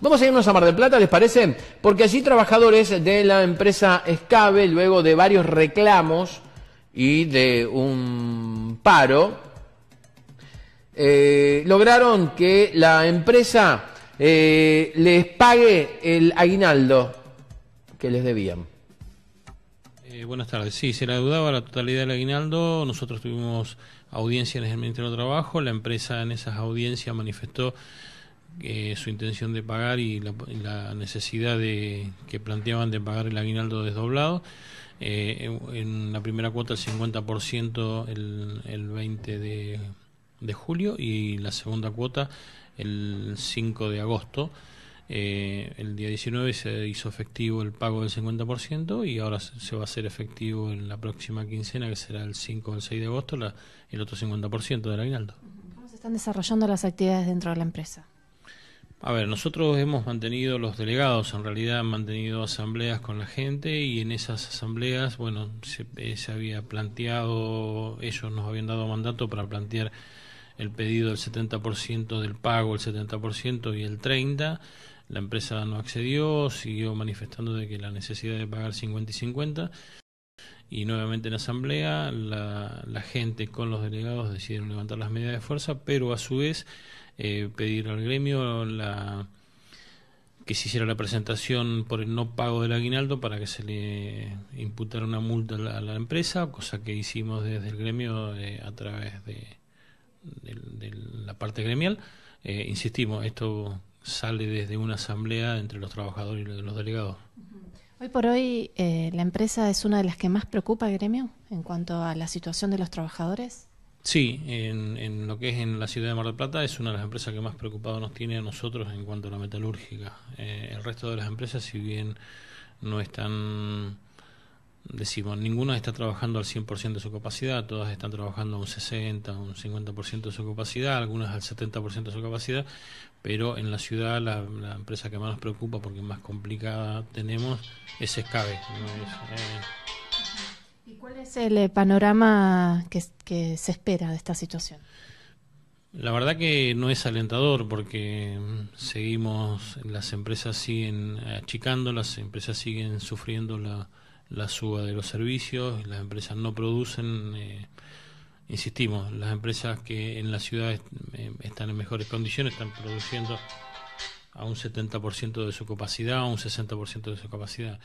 Vamos a irnos a Mar del Plata, ¿les parece? Porque allí trabajadores de la empresa Escabe, luego de varios reclamos y de un paro, eh, lograron que la empresa eh, les pague el aguinaldo que les debían. Eh, buenas tardes. Sí, se le dudaba la totalidad del aguinaldo. Nosotros tuvimos audiencias en el Ministerio de Trabajo. La empresa en esas audiencias manifestó su intención de pagar y la, necesidad de, que planteaban de pagar el aguinaldo desdoblado. Eh, en la primera cuota el 50% el, el 20 de, julio y la segunda cuota el 5 de agosto. Eh, el día 19 se hizo efectivo el pago del 50% y ahora se va a hacer efectivo en la próxima quincena, que será el 5 o el 6 de agosto, el otro 50% del aguinaldo. ¿Cómo se están desarrollando las actividades dentro de la empresa? A ver, nosotros hemos mantenido, los delegados en realidad han mantenido asambleas con la gente y en esas asambleas, bueno, se, eh, se había planteado, ellos nos habían dado mandato para plantear el pedido del 70% del pago, el 70% y el 30%. La empresa no accedió, siguió manifestando de que la necesidad de pagar 50 y 50 y nuevamente en asamblea la, gente con los delegados decidieron levantar las medidas de fuerza, pero a su vez eh, pedir al gremio la, que se hiciera la presentación por el no pago del aguinaldo para que se le imputara una multa a la, empresa, cosa que hicimos desde el gremio eh, a través de, la parte gremial. Eh, insistimos, esto sale desde una asamblea entre los trabajadores y los delegados. Hoy por hoy, eh, ¿la empresa es una de las que más preocupa gremio en cuanto a la situación de los trabajadores? Sí, en, lo que es en la ciudad de Mar del Plata es una de las empresas que más preocupado nos tiene a nosotros en cuanto a la metalúrgica. Eh, el resto de las empresas, si bien no están decimos, ninguno está trabajando al 100% de su capacidad, todas están trabajando a un 60, un 50% de su capacidad, algunas al 70% de su capacidad, pero en la ciudad la, empresa que más nos preocupa porque más complicada tenemos es Escabe. Es, eh, ¿Y cuál es el eh, panorama que, que se espera de esta situación? La verdad que no es alentador porque mm, seguimos, las empresas siguen achicando, las empresas siguen sufriendo la, la suba de los servicios, las empresas no producen, eh, insistimos, las empresas que en la ciudad eh, están en mejores condiciones están produciendo a un 70% de su capacidad, a un 60% de su capacidad.